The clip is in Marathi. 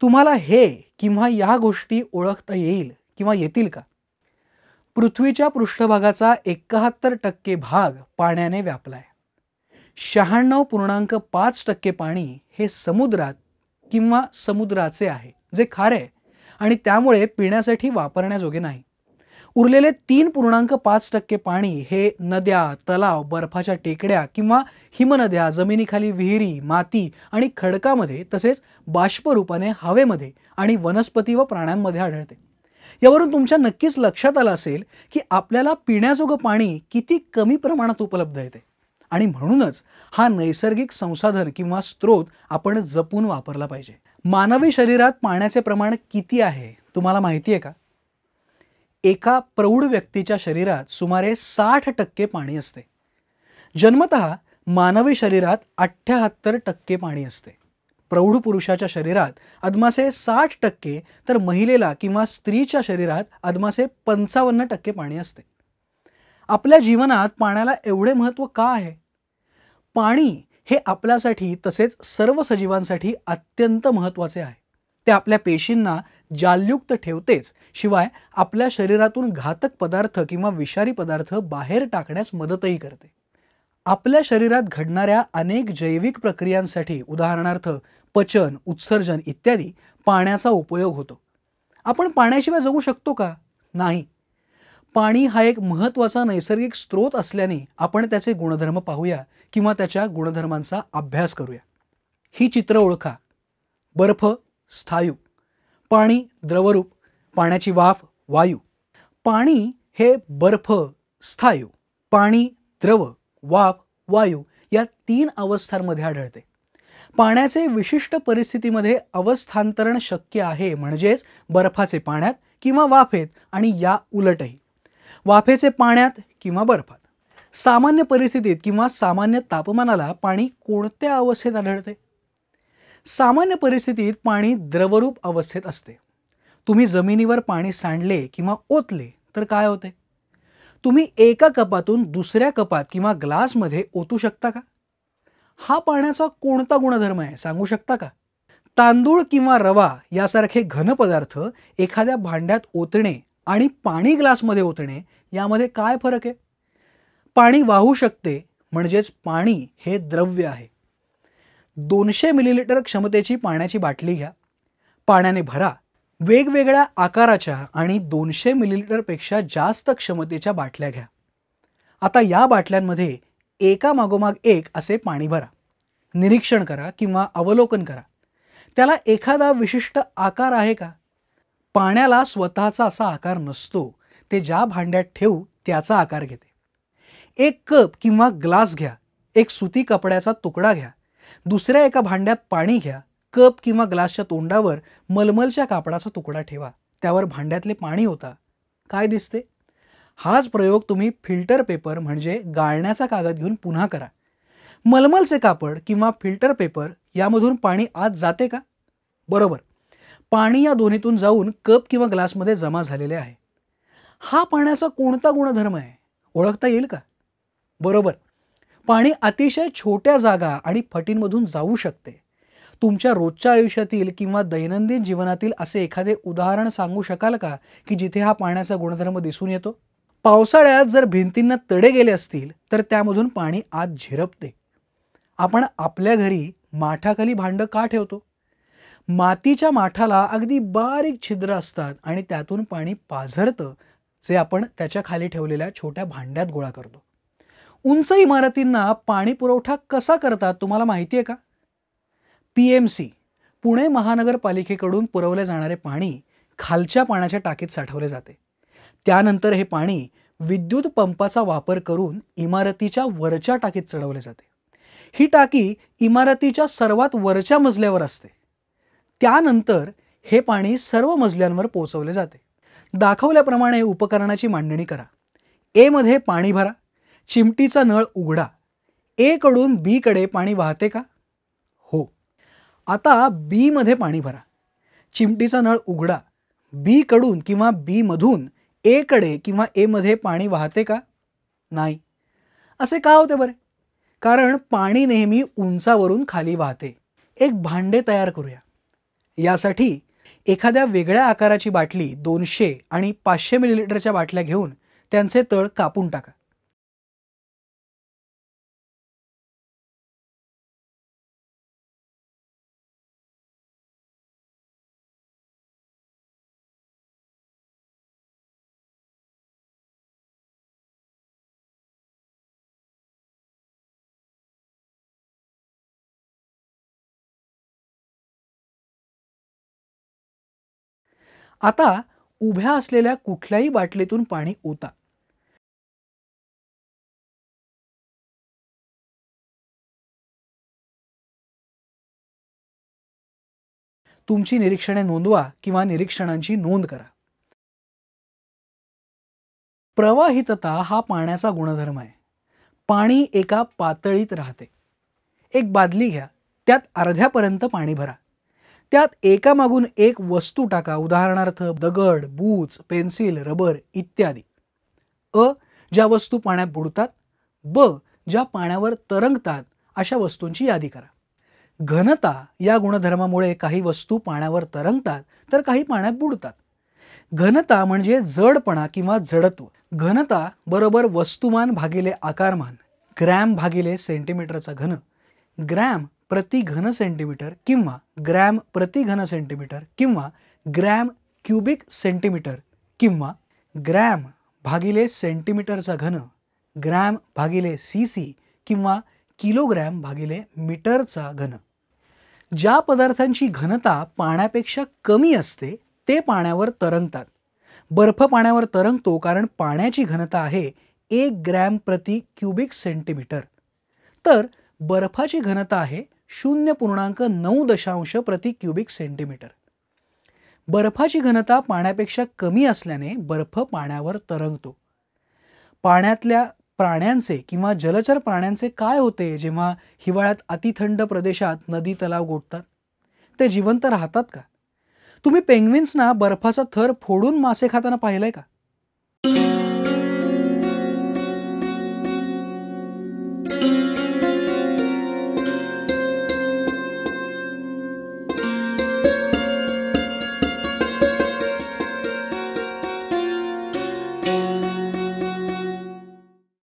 तुम्हाला हे किंवा या गोष्टी ओळखता येईल किंवा येतील का पृथ्वीच्या पृष्ठभागाचा एकाहत्तर टक्के भाग पाण्याने व्यापलाय शहाण्णव पूर्णांक पाच टक्के पाणी हे समुद्रात किंवा समुद्राचे आहे जे खारे आणि त्यामुळे पिण्यासाठी वापरण्याजोगे नाही उरलेले तीन पूर्णांक पाच टक्के पाणी हे नद्या तलाव बर्फाच्या टेकड्या किंवा हिमनद्या जमिनीखाली विहिरी माती आणि खडकामध्ये तसेच बाष्परूपाने हवेमध्ये आणि वनस्पती व प्राण्यांमध्ये आढळते यावरून तुमच्या नक्कीच लक्षात आलं असेल की आपल्याला पिण्याजोगं पाणी किती कमी प्रमाणात उपलब्ध येते आणि म्हणूनच हा नैसर्गिक संसाधन किंवा स्त्रोत आपण जपून वापरला पाहिजे मानवी शरीरात पाण्याचे प्रमाण किती आहे तुम्हाला माहिती आहे का एका प्रौढ व्यक्तीच्या शरीरात सुमारे साठ टक्के पाणी असते जन्मत मानवी शरीरात अठ्ठ्याहत्तर टक्के पाणी असते प्रौढ पुरुषाच्या शरीरात अदमासे साठ टक्के तर महिलेला किंवा स्त्रीच्या शरीरात अदमासे पंचावन्न टक्के पाणी असते आपल्या जीवनात पाण्याला एवढे महत्त्व का आहे पाणी हे आपल्यासाठी तसेच सर्व सजीवांसाठी अत्यंत महत्त्वाचे आहे ते आपल्या पेशींना जालयुक्त ठेवतेच शिवाय आपल्या शरीरातून घातक पदार्थ किंवा विषारी पदार्थ बाहेर टाकण्यास मदतही करते आपल्या शरीरात घडणाऱ्या अनेक जैविक प्रक्रियांसाठी उदाहरणार्थ पचन उत्सर्जन इत्यादी पाण्याचा उपयोग होतो आपण पाण्याशिवाय जगू शकतो का नाही पाणी हा एक महत्त्वाचा नैसर्गिक स्रोत असल्याने आपण त्याचे गुणधर्म पाहूया किंवा त्याच्या गुणधर्मांचा अभ्यास करूया ही चित्र ओळखा बर्फ स्थायू पाणी द्रवरूप पाण्याची वाफ वायू पाणी हे बर्फ स्थायू पाणी द्रव वाफ वायू या तीन अवस्थांमध्ये आढळते पाण्याचे विशिष्ट परिस्थितीमध्ये अवस्थांतरण शक्य आहे म्हणजेच बर्फाचे पाण्यात किंवा वाफेत आणि या उलटही वाफेचे पाण्यात किंवा बर्फात सामान्य परिस्थितीत किंवा सामान्य तापमानाला पाणी कोणत्या अवस्थेत आढळते सामान्य परिस्थितीत पाणी द्रवरूप अवस्थेत असते तुम्ही जमिनीवर पाणी सांडले किंवा ओतले तर काय होते तुम्ही एका कपातून दुसऱ्या कपात किंवा ग्लासमध्ये ओतू शकता का हा पाण्याचा कोणता गुणधर्म आहे सांगू शकता का तांदूळ किंवा रवा यासारखे घनपदार्थ एखाद्या भांड्यात ओतणे आणि पाणी ग्लासमध्ये ओतणे यामध्ये काय फरक आहे पाणी वाहू शकते म्हणजेच पाणी हे द्रव्य आहे दोनशे मिलीलिटर क्षमतेची पाण्याची बाटली घ्या पाण्याने भरा वेगवेगळ्या आकाराच्या आणि दोनशे मिलीलिटरपेक्षा जास्त क्षमतेच्या बाटल्या घ्या आता या बाटल्यांमध्ये एका मागोमाग एक असे पाणी भरा निरीक्षण करा किंवा अवलोकन करा त्याला एखादा विशिष्ट आकार आहे का पाण्याला स्वतःचा असा आकार नसतो ते ज्या भांड्यात ठेवू त्याचा आकार घेते एक कप किंवा ग्लास घ्या एक सुती कपड्याचा तुकडा घ्या दुसऱ्या एका भांड्यात पाणी घ्या कप किंवा ग्लासच्या तोंडावर मलमलच्या कापडाचा तुकडा ठेवा त्यावर भांड्यातले पाणी होता काय दिसते हाच प्रयोग तुम्ही फिल्टर पेपर म्हणजे गाळण्याचा कागद घेऊन पुन्हा करा मलमलचे कापड किंवा फिल्टर पेपर यामधून पाणी आत जाते का बरोबर पाणी या दोन्हीतून जाऊन कप किंवा ग्लासमध्ये जमा झालेले आहे हा पाण्याचा कोणता गुणधर्म आहे ओळखता येईल का बरोबर पाणी अतिशय छोट्या जागा आणि फटींमधून जाऊ शकते तुमच्या रोजच्या आयुष्यातील किंवा दैनंदिन जीवनातील असे एखादे उदाहरण सांगू शकाल का की जिथे हा पाण्याचा गुणधर्म दिसून येतो पावसाळ्यात जर भिंतींना तडे गेले असतील तर त्यामधून पाणी आत झिरपते आपण आपल्या घरी माठाखाली भांडं का ठेवतो मातीच्या माठाला अगदी बारीक छिद्र असतात आणि त्यातून पाणी पाझरतं जे आपण त्याच्या खाली ठेवलेल्या छोट्या भांड्यात गोळा करतो उंच इमारतींना पाणी पुरवठा कसा करतात तुम्हाला माहिती आहे का पी एम सी पुणे महानगरपालिकेकडून पुरवले जाणारे पाणी खालच्या पाण्याच्या टाकीत साठवले जाते त्यानंतर हे पाणी विद्युत पंपाचा वापर करून इमारतीच्या वरच्या टाकीत चढवले जाते ही टाकी इमारतीच्या सर्वात वरच्या मजल्यावर असते त्यानंतर हे पाणी सर्व मजल्यांवर पोचवले जाते दाखवल्याप्रमाणे उपकरणाची मांडणी करा एमध्ये पाणी भरा चिमटीचा नळ उघडा ए बी बीकडे पाणी वाहते का हो आता बीमध्ये पाणी भरा चिमटीचा नळ उघडा बीकडून किंवा बीमधून एकडे किंवा एमध्ये पाणी वाहते का नाही असे का होते बरे कारण पाणी नेहमी उंचावरून खाली वाहते एक भांडे तयार करूया यासाठी एखाद्या वेगळ्या आकाराची बाटली दोनशे आणि पाचशे मिलीलिटरच्या बाटल्या घेऊन त्यांचे तळ कापून टाका आता उभ्या असलेल्या कुठल्याही बाटलीतून पाणी ओता तुमची निरीक्षणे नोंदवा किंवा निरीक्षणांची नोंद करा प्रवाहितता हा पाण्याचा गुणधर्म आहे पाणी एका पातळीत राहते एक बादली घ्या त्यात अर्ध्यापर्यंत पाणी भरा त्यात एकामागून एक वस्तू टाका उदाहरणार्थ दगड बूच पेन्सिल रबर इत्यादी अ ज्या वस्तू पाण्यात बुडतात ब ज्या पाण्यावर तरंगतात अशा वस्तूंची यादी करा घनता या गुणधर्मामुळे काही वस्तू पाण्यावर तरंगतात तर काही पाण्यात बुडतात घनता म्हणजे जडपणा किंवा जडत्व घनता बरोबर वस्तुमान भागिले आकारमान ग्रॅम भागिले सेंटीमीटरचा घन ग्रॅम प्रति घन सेंटीमीटर किंवा ग्रॅम प्रति घन सेंटीमीटर किंवा ग्रॅम क्युबिक सेंटीमीटर किंवा ग्रॅम भागिले सेंटीमीटरचा घन ग्रॅम भागिले सी सी किंवा किलोग्रॅम भागिले मीटरचा घन ज्या पदार्थांची घनता पाण्यापेक्षा कमी असते ते पाण्यावर तरंगतात बर्फ पाण्यावर तरंगतो कारण पाण्याची घनता आहे एक ग्रॅम प्रति क्युबिक सेंटीमीटर तर बर्फाची घनता आहे शून्य पूर्णांक नऊ दशांश प्रति क्युबिक सेंटीमीटर बर्फाची घनता पाण्यापेक्षा कमी असल्याने बर्फ पाण्यावर तरंगतो पाण्यातल्या प्राण्यांचे किंवा जलचर प्राण्यांचे काय होते जेव्हा हिवाळ्यात अतिथंड प्रदेशात नदी तलाव गोठतात ते जिवंत राहतात का तुम्ही पेंगविन्सना बर्फाचा थर फोडून मासे खाताना पाहिलंय का